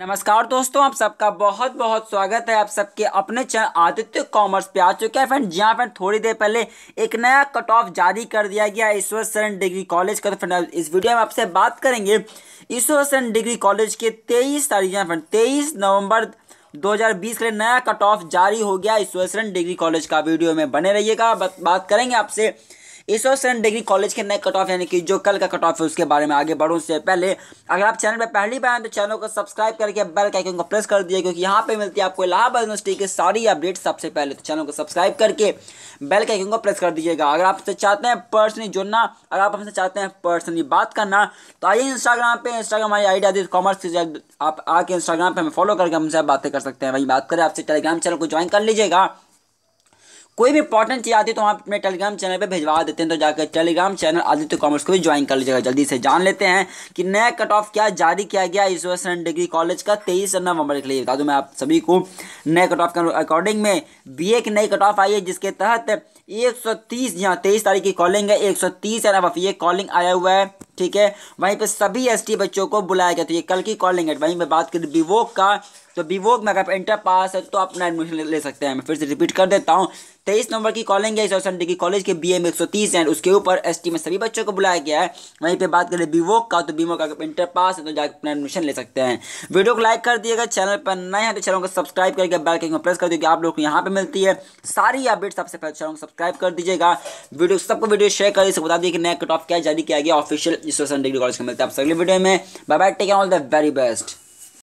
नमस्कार दोस्तों आप सबका बहुत बहुत स्वागत है आप सबके अपने चैनल आदित्य कॉमर्स पे आ चुके हैं फ्रेंड जहाँ फ्रेंड थोड़ी देर पहले एक नया कट ऑफ जारी कर दिया गया ईश्वर शरण डिग्री कॉलेज का तो फ्रेंड इस वीडियो में आपसे बात करेंगे ईश्वर शरण डिग्री कॉलेज के तेईस तारीख यहाँ फ्रेंड तेईस नवम्बर दो के लिए नया कट ऑफ जारी हो गया ईश्वर शरण डिग्री कॉलेज का वीडियो में बने रहिएगा बात करेंगे आपसे इस वक्त शरण डिग्री कॉलेज के नए कट ऑफ यानी कि जो कल का कट ऑफ है उसके बारे में आगे बढ़ूँ उससे पहले अगर आप चैनल पर पहली बार तो चैनल को सब्सक्राइब करके बेल का आइकन को प्रेस कर दिए क्योंकि यहाँ पर मिलती है आपको इलाहाबाद यूनिवर्सिटी की सारी अपडेट सबसे पहले तो चैनल को सब्सक्राइब करके बेल का आइकन को प्रेस कर दीजिएगा अगर आप चाहते हैं पर्सनली जुड़ना अगर आप हमसे चाहते हैं पर्सनली बात करना तो आइए इंस्टाग्राम पर इंस्टाग्राम हमारी आइडिया डी कॉमर्स आप आके इंस्टाग्राम पर हमें फॉलो करके हमसे बातें कर सकते हैं वही बात करें आपसे टेलीग्राम चैनल को ज्वाइन कर लीजिएगा कोई भी इंपॉर्टेंट चीज़ आती है तो हम अपने टेलीग्राम चैनल पे भिजवा देते हैं तो जाकर टेलीग्राम चैनल आदित्य कॉमर्स को भी ज्वाइन कर लीजिएगा जल्दी से जान लेते हैं कि नया कट ऑफ क्या जारी किया गया इस वर्ष डिग्री कॉलेज का तेईस नवंबर के लिए बता दूँ मैं आप सभी को नए कट ऑफ के अकॉर्डिंग में बी की नई कट ऑफ आई है जिसके तहत एक सौ तीस तेईस तारीख की कॉलिंग है एक सौ तीस एन एफ ये कॉलिंग आया हुआ है ठीक है वहीं पे सभी टी बच्चों को बुलाया गया तो ये कल की कॉलिंग है वहीं मैं बात करें विवोक का तो विवोक में अगर आप इंटर पास है तो अपना एडमिशन ले सकते हैं मैं फिर से रिपीट कर देता हूँ तेईस नंबर की कॉलिंग है इस ऑप्शन डिग्री कॉलेज के बी एम एक सौ तीस एंड उसके ऊपर एस टी में सभी बच्चों को बुलाया गया है वहीं पे बात करें विवोक का तो विवोक अगर इंटर पास है तो जाकर अपना एडमिशन ले सकते हैं वीडियो को लाइक कर दिएगा चैनल पर नए हैं तो चैनल को सब्सक्राइब करके बैल आइकन प्रेस कर दीजिए आप लोग को यहाँ पर मिलती है सारी अपडेट सबसे पहले चैनल को सब्सक्राइब कर दीजिएगा वीडियो सबको वीडियो शेयर करिए दीजिए बता दिए कि नया कट ऑफ क्या जारी किया गया ऑफिशियल इस डिग्री कॉलेज का मिलता है आप अगले वीडियो में bye bye take all the very best